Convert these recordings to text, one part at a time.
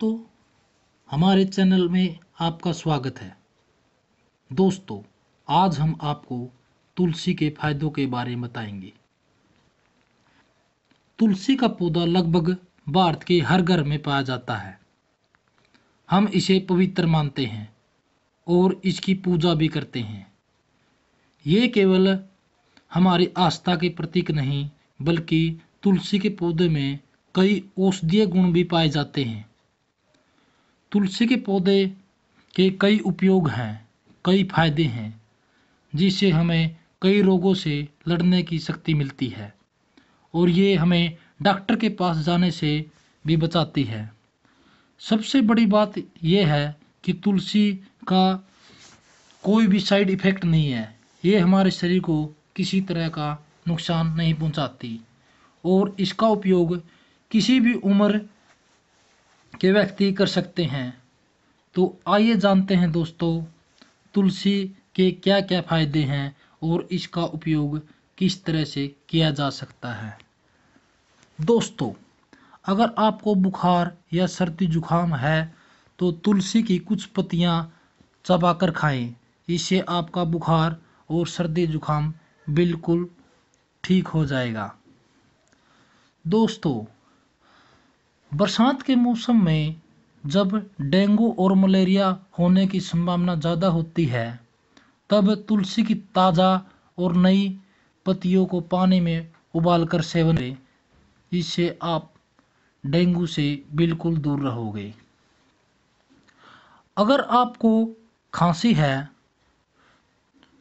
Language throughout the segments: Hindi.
दोस्तों हमारे चैनल में आपका स्वागत है दोस्तों आज हम आपको तुलसी के फायदों के बारे में बताएंगे तुलसी का पौधा लगभग भारत के हर घर में पाया जाता है हम इसे पवित्र मानते हैं और इसकी पूजा भी करते हैं ये केवल हमारी आस्था के प्रतीक नहीं बल्कि तुलसी के पौधे में कई औषधीय गुण भी पाए जाते हैं तुलसी के पौधे के कई उपयोग हैं कई फायदे हैं जिससे हमें कई रोगों से लड़ने की शक्ति मिलती है और ये हमें डॉक्टर के पास जाने से भी बचाती है सबसे बड़ी बात यह है कि तुलसी का कोई भी साइड इफ़ेक्ट नहीं है ये हमारे शरीर को किसी तरह का नुकसान नहीं पहुंचाती और इसका उपयोग किसी भी उम्र के व्यक्ति कर सकते हैं तो आइए जानते हैं दोस्तों तुलसी के क्या क्या फ़ायदे हैं और इसका उपयोग किस तरह से किया जा सकता है दोस्तों अगर आपको बुखार या सर्दी जुखाम है तो तुलसी की कुछ पत्तियाँ चबाकर खाएं इससे आपका बुखार और सर्दी जुखाम बिल्कुल ठीक हो जाएगा दोस्तों बरसात के मौसम में जब डेंगू और मलेरिया होने की संभावना ज़्यादा होती है तब तुलसी की ताज़ा और नई पत्तियों को पानी में उबाल कर सेवन करें इससे आप डेंगू से बिल्कुल दूर रहोगे अगर आपको खांसी है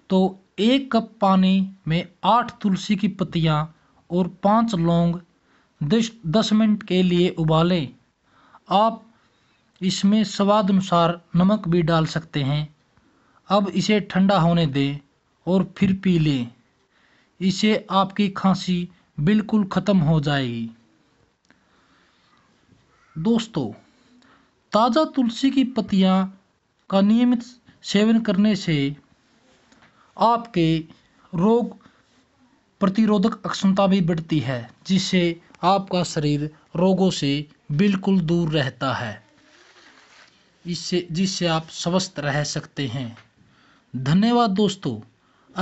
तो एक कप पानी में आठ तुलसी की पत्तियां और पांच लौंग दस दस मिनट के लिए उबालें आप इसमें स्वाद अनुसार नमक भी डाल सकते हैं अब इसे ठंडा होने दें और फिर पी लें इसे आपकी खांसी बिल्कुल ख़त्म हो जाएगी दोस्तों ताज़ा तुलसी की पत्तियाँ का नियमित सेवन करने से आपके रोग प्रतिरोधक अक्षमता भी बढ़ती है जिससे आपका शरीर रोगों से बिल्कुल दूर रहता है इससे जिससे आप स्वस्थ रह सकते हैं धन्यवाद दोस्तों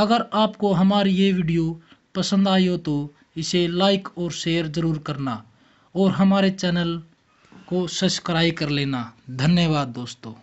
अगर आपको हमारी ये वीडियो पसंद आई हो तो इसे लाइक और शेयर ज़रूर करना और हमारे चैनल को सब्सक्राइब कर लेना धन्यवाद दोस्तों